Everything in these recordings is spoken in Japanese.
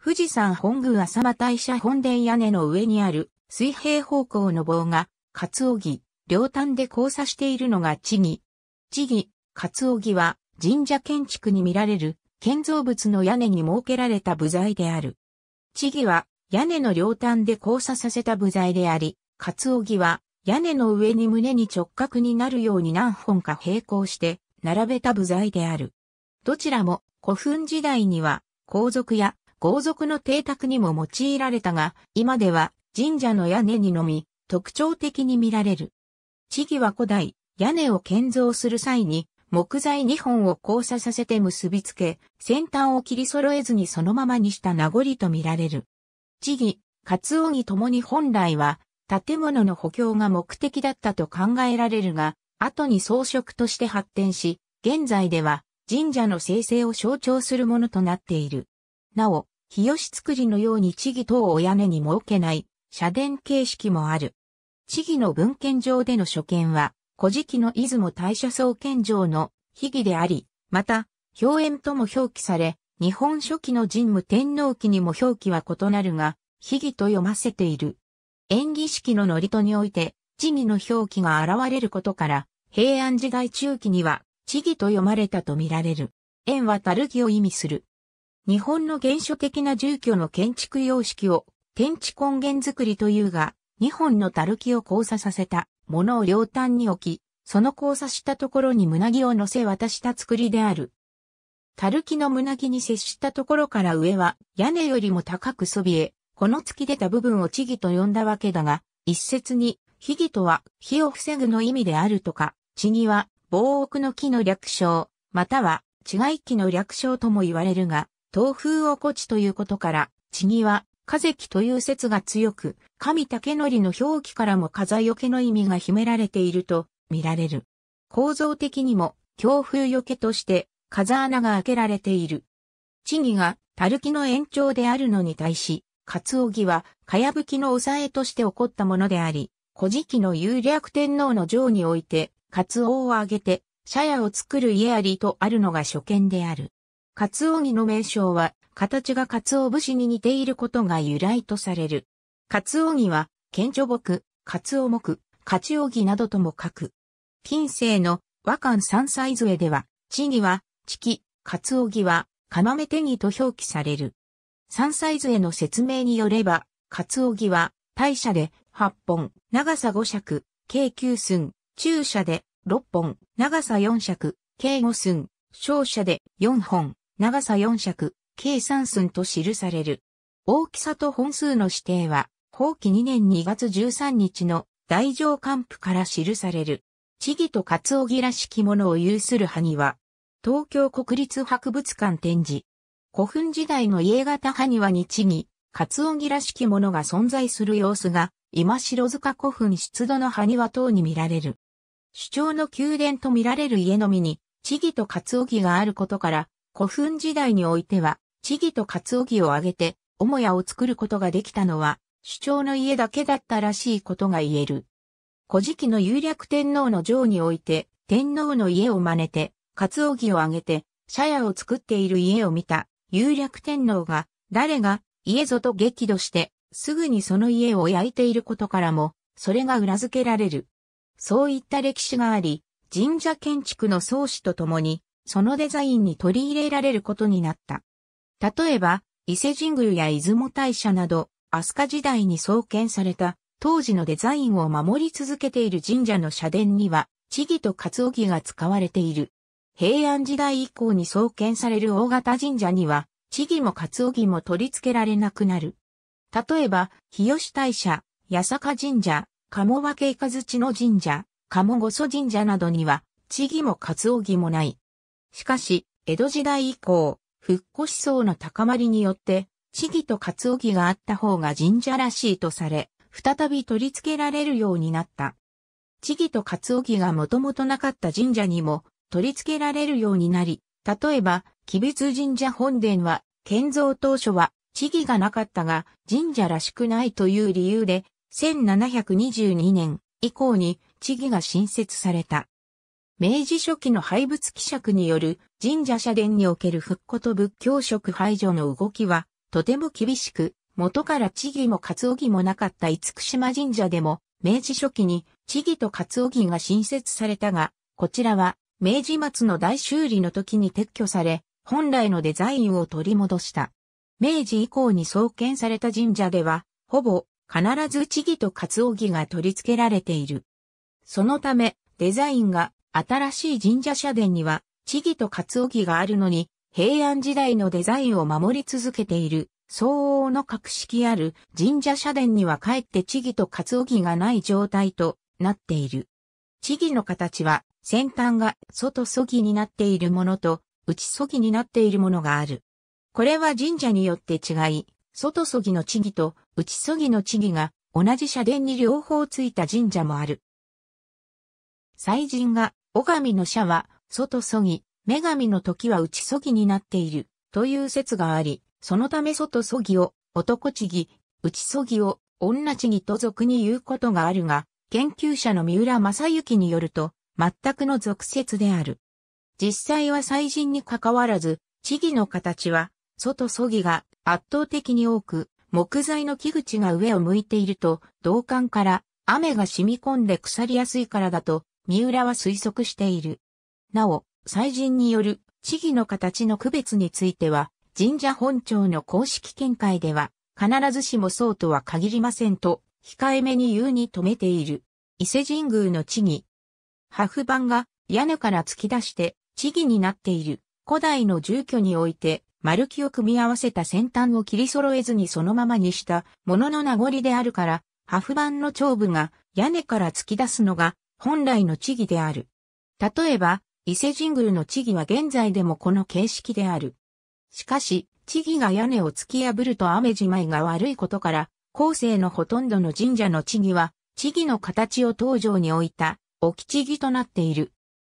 富士山本宮浅間大社本殿屋根の上にある水平方向の棒が、カツオギ、両端で交差しているのが地ギ。地ギカツオギは神社建築に見られる建造物の屋根に設けられた部材である。地ギは屋根の両端で交差させた部材であり、カツオギは屋根の上に胸に直角になるように何本か並行して並べた部材である。どちらも古墳時代には皇族や豪族の邸宅にも用いられたが、今では神社の屋根にのみ特徴的に見られる。地儀は古代、屋根を建造する際に木材2本を交差させて結びつけ、先端を切り揃えずにそのままにした名残と見られる。地かつおぎともに本来は建物の補強が目的だったと考えられるが、後に装飾として発展し、現在では神社の生成を象徴するものとなっている。なお、日吉造りのように地義等を屋根に設けない社殿形式もある。地義の文献上での所見は、古事記の出雲大社総見上の秘義であり、また、表演とも表記され、日本初期の神武天皇記にも表記は異なるが、秘義と読ませている。演儀式の祝詞において、地義の表記が現れることから、平安時代中期には、地義と読まれたとみられる。縁はたるぎを意味する。日本の原初的な住居の建築様式を、天地根源作りというが、2本の樽木を交差させたものを両端に置き、その交差したところに胸木を乗せ渡した作りである。樽木の胸木に接したところから上は屋根よりも高くそびえ、この突き出た部分を地木と呼んだわけだが、一説に、火木とは火を防ぐの意味であるとか、地木は防屋の木の略称、または違い木の略称とも言われるが、東風おこちということから、地儀は、火木という説が強く、神竹則の表記からも風よけの意味が秘められていると見られる。構造的にも、強風よけとして、風穴が開けられている。地儀が、る木の延長であるのに対し、カツオギは、かやぶきの抑えとして起こったものであり、古事記の有略天皇の城において、カツオを挙げて、ャ屋を作る家ありとあるのが初見である。カツオギの名称は、形がカツオ節に似ていることが由来とされる。カツオギは、顕著木、カツオ木、カチオギなどとも書く。近世の和漢三歳添では、地には、地木、カツオギは、カマメ手にと表記される。三歳添の説明によれば、カツオギは、大社で8本、長さ5尺、計9寸、中社で6本、長さ4尺、計5寸、小社で4本、長さ4尺、計3寸と記される。大きさと本数の指定は、法期2年2月13日の大乗官府から記される。地義とカツオギらしきものを有する埴輪。東京国立博物館展示。古墳時代の家型埴輪に地義、カツオギらしきものが存在する様子が、今城塚古墳出土の埴輪等に見られる。主張の宮殿と見られる家のみに、地義とカツオギがあることから、古墳時代においては、地木と鰹木を挙げて、母屋を作ることができたのは、主張の家だけだったらしいことが言える。古事記の有略天皇の城において、天皇の家を真似て、鰹木を挙げて、社屋を作っている家を見た、有略天皇が、誰が、家ぞと激怒して、すぐにその家を焼いていることからも、それが裏付けられる。そういった歴史があり、神社建築の創始とともに、そのデザインに取り入れられることになった。例えば、伊勢神宮や出雲大社など、飛鳥時代に創建された、当時のデザインを守り続けている神社の社殿には、地義とツオ木が使われている。平安時代以降に創建される大型神社には、地義もツオ木も取り付けられなくなる。例えば、日吉大社、八坂神社、鴨分けチの神社、鴨御祖神社などには、地義もツオ木もない。しかし、江戸時代以降、復古思想の高まりによって、地議と鰹木があった方が神社らしいとされ、再び取り付けられるようになった。地義と鰹木がもともとなかった神社にも取り付けられるようになり、例えば、鬼別神社本殿は、建造当初は地義がなかったが、神社らしくないという理由で、1722年以降に地義が新設された。明治初期の廃仏希釈による神社社殿における復古と仏教職排除の動きはとても厳しく、元から地義も活ぎもなかった厳島神社でも明治初期に地義と活ぎが新設されたが、こちらは明治末の大修理の時に撤去され、本来のデザインを取り戻した。明治以降に創建された神社では、ほぼ必ず地義と活ぎが取り付けられている。そのため、デザインが新しい神社社殿には、地儀と活尾木があるのに、平安時代のデザインを守り続けている、相応の格式ある神社社殿にはかえって地儀と活尾木がない状態となっている。地儀の形は、先端が外そぎになっているものと、内そぎになっているものがある。これは神社によって違い、外そぎの地儀と内そぎの地儀が同じ社殿に両方ついた神社もある。祭神が尾神の社は、外そぎ、女神の時は内そぎになっている、という説があり、そのため外そぎを、男ちぎ、内そぎを、女ちぎと俗に言うことがあるが、研究者の三浦正幸によると、全くの俗説である。実際は祭人に関わらず、地ぎの形は、外そぎが圧倒的に多く、木材の木口が上を向いていると、銅管から雨が染み込んで腐りやすいからだと三浦は推測している。なお、祭神による地義の形の区別については、神社本庁の公式見解では、必ずしもそうとは限りませんと、控えめに言うに止めている。伊勢神宮の地義。破板が屋根から突き出して地義になっている。古代の住居において、丸木を組み合わせた先端を切り揃えずにそのままにしたものの名残であるから、破板の頂部が屋根から突き出すのが本来の地義である。例えば、伊勢神宮の地義は現在でもこの形式である。しかし、地義が屋根を突き破ると雨じまいが悪いことから、後世のほとんどの神社の地義は、地義の形を東場に置いた、置き地義となっている。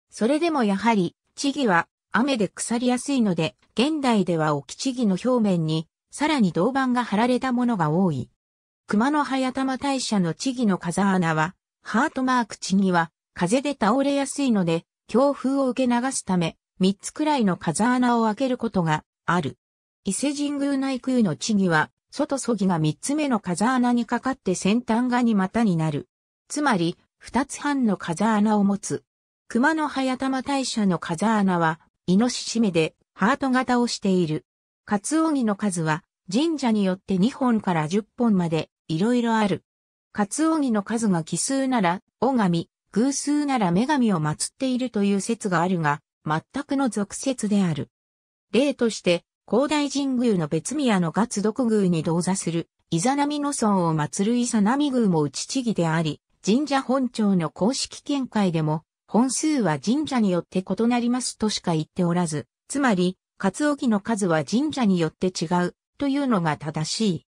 それでもやはり、地義は雨で腐りやすいので、現代では置き地義の表面に、さらに銅板が貼られたものが多い。熊野早玉大社の地義の風穴は、ハートマーク地には風で倒れやすいので、強風を受け流すため、三つくらいの風穴を開けることがある。伊勢神宮内宮の地には、外そぎが三つ目の風穴にかかって先端がに股になる。つまり、二つ半の風穴を持つ。熊野早玉大社の風穴は、イノシシ目でハート型をしている。カツオギの数は神社によって2本から10本までいろいろある。カツオギの数が奇数なら、ガ神、偶数なら女神を祀っているという説があるが、全くの俗説である。例として、広大神宮の別宮の月独宮に同座する、イザナミの村を祀るイザナミ宮も内地義であり、神社本庁の公式見解でも、本数は神社によって異なりますとしか言っておらず、つまり、カツオギの数は神社によって違う、というのが正しい。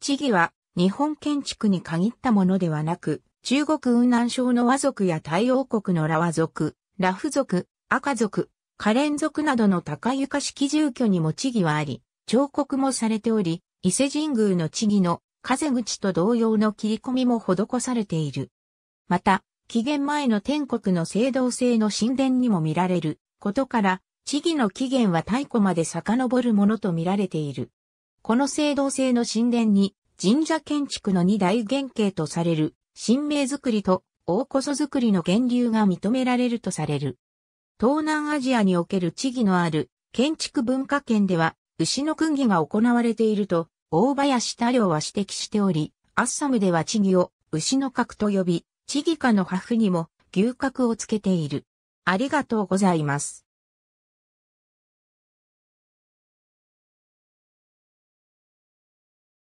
地義は、日本建築に限ったものではなく、中国雲南省の和族や太陽国のラワ族、ラフ族、赤族、カレン族などの高床式住居にも地義はあり、彫刻もされており、伊勢神宮の地義の風口と同様の切り込みも施されている。また、紀元前の天国の青銅製の神殿にも見られることから、地義の起源は太古まで遡るものと見られている。この青銅製の神殿に神社建築の二大原型とされる、神明作りと大こそ作りの源流が認められるとされる。東南アジアにおける地義のある建築文化圏では、牛の訓議が行われていると、大林太良は指摘しており、アッサムでは地義を牛の角と呼び、地義家の破風にも牛角をつけている。ありがとうございます。